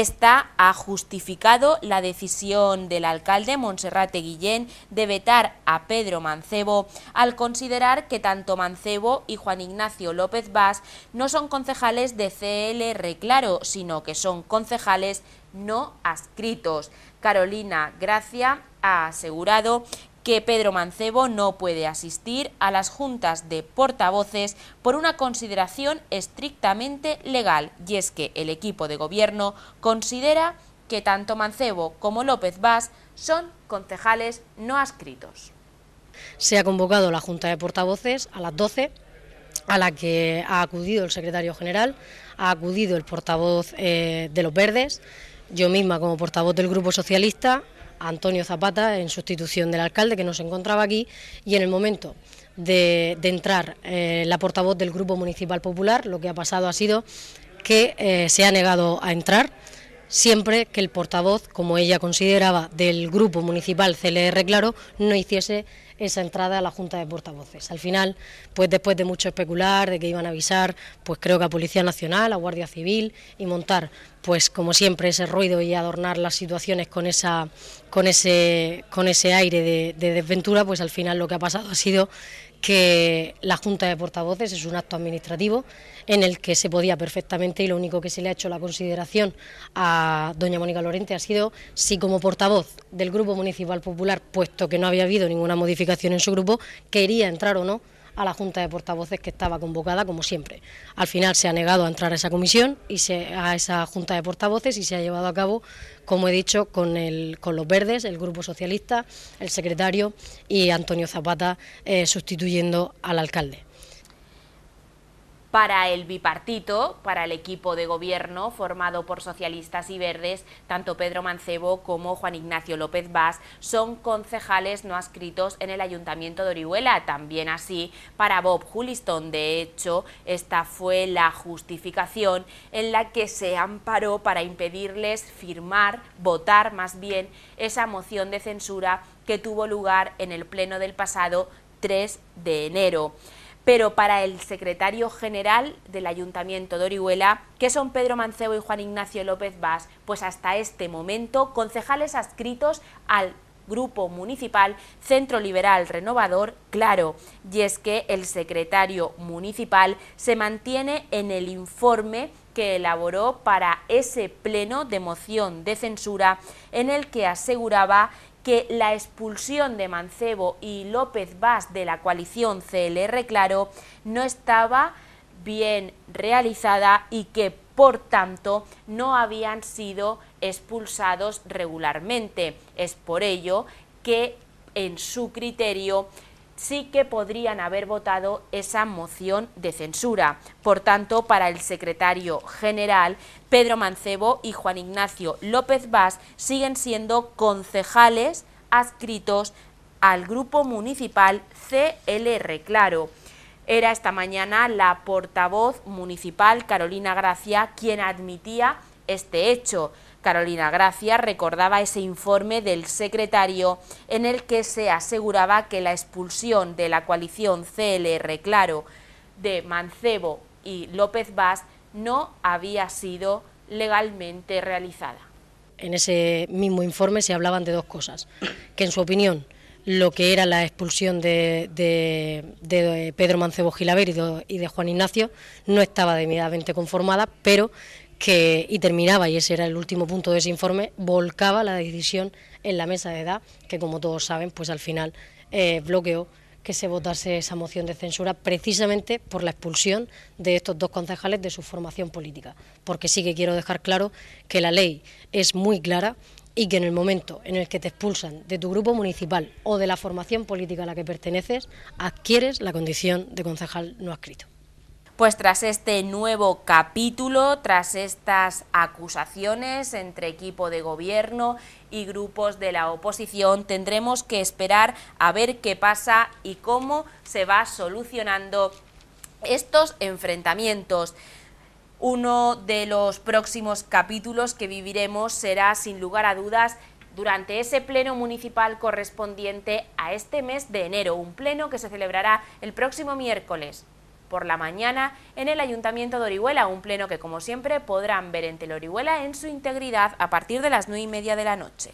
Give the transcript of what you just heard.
Esta ha justificado la decisión del alcalde Monserrate Guillén de vetar a Pedro Mancebo al considerar que tanto Mancebo y Juan Ignacio López Vaz no son concejales de CLR Claro, sino que son concejales no adscritos. Carolina Gracia ha asegurado que Pedro Mancebo no puede asistir a las juntas de portavoces por una consideración estrictamente legal, y es que el equipo de gobierno considera que tanto Mancebo como López Vaz son concejales no adscritos. Se ha convocado la Junta de Portavoces a las 12, a la que ha acudido el secretario general, ha acudido el portavoz eh, de los Verdes, yo misma como portavoz del Grupo Socialista, Antonio Zapata en sustitución del alcalde que nos encontraba aquí y en el momento de, entrar eh, la portavoz del Grupo Municipal Popular lo que ha pasado ha sido que eh, se ha negado a entrar siempre que el portavoz, como ella consideraba, del Grupo Municipal CLR Claro no hiciese esa entrada a la Junta de Portavoces. Al final, pues después de mucho especular, de que iban a avisar, pues creo que a Policía Nacional, a Guardia Civil y montar, pues como siempre, ese ruido y adornar las situaciones con, esa, con, ese, con ese aire de, de desventura, pues al final lo que ha pasado ha sido que la Junta de Portavoces es un acto administrativo en el que se podía perfectamente y lo único que se le ha hecho la consideración a doña Mónica Lorente ha sido si como portavoz del Grupo Municipal Popular, puesto que no había habido ninguna modificación en su grupo, quería entrar o no a la Junta de Portavoces que estaba convocada, como siempre. Al final se ha negado a entrar a esa comisión y a esa Junta de Portavoces y se ha llevado a cabo, como he dicho, con, el, con los verdes, el Grupo Socialista, el secretario y Antonio Zapata eh, sustituyendo al alcalde para el bipartito, para el equipo de gobierno formado por socialistas y verdes, tanto Pedro Mancebo como Juan Ignacio López Vaz son concejales no adscritos en el Ayuntamiento de Orihuela. También así para Bob Hulliston, De hecho, esta fue la justificación en la que se amparó para impedirles firmar, votar más bien, esa moción de censura que tuvo lugar en el Pleno del pasado 3 de enero pero para el secretario general del Ayuntamiento de Orihuela, que son Pedro Mancebo y Juan Ignacio López Vaz, pues hasta este momento concejales adscritos al Grupo Municipal Centro Liberal Renovador, claro, y es que el secretario municipal se mantiene en el informe que elaboró para ese pleno de moción de censura en el que aseguraba que la expulsión de Mancebo y López Vaz de la coalición CLR Claro no estaba bien realizada y que, por tanto, no habían sido expulsados regularmente. Es por ello que, en su criterio, sí que podrían haber votado esa moción de censura. Por tanto, para el secretario general, Pedro Mancebo y Juan Ignacio López Vaz siguen siendo concejales adscritos al grupo municipal CLR Claro. Era esta mañana la portavoz municipal Carolina Gracia quien admitía este hecho. Carolina Gracia recordaba ese informe del secretario en el que se aseguraba que la expulsión de la coalición CLR Claro de Mancebo y López Vaz no había sido legalmente realizada. En ese mismo informe se hablaban de dos cosas, que en su opinión lo que era la expulsión de, Pedro Mancebo Gilaber y de, y de Juan Ignacio no estaba debidamente conformada, pero y terminaba, y ese era el último punto de ese informe, volcaba la decisión en la mesa de edad, que como todos saben, pues al final eh, bloqueó que se votase esa moción de censura precisamente por la expulsión de estos dos concejales de su formación política. Porque sí que quiero dejar claro que la ley es muy clara y que en el momento en el que te expulsan de tu grupo municipal o de la formación política a la que perteneces, adquieres la condición de concejal no adscrito. Pues tras este nuevo capítulo, tras estas acusaciones entre equipo de gobierno y grupos de la oposición, tendremos que esperar a ver qué pasa y cómo se va solucionando estos enfrentamientos. Uno de los próximos capítulos que viviremos será, sin lugar a dudas, durante ese pleno municipal correspondiente a este mes de enero, un pleno que se celebrará el próximo miércoles por la mañana en el Ayuntamiento de Orihuela, un pleno que como siempre podrán ver en Orihuela en su integridad a partir de las nueve y media de la noche.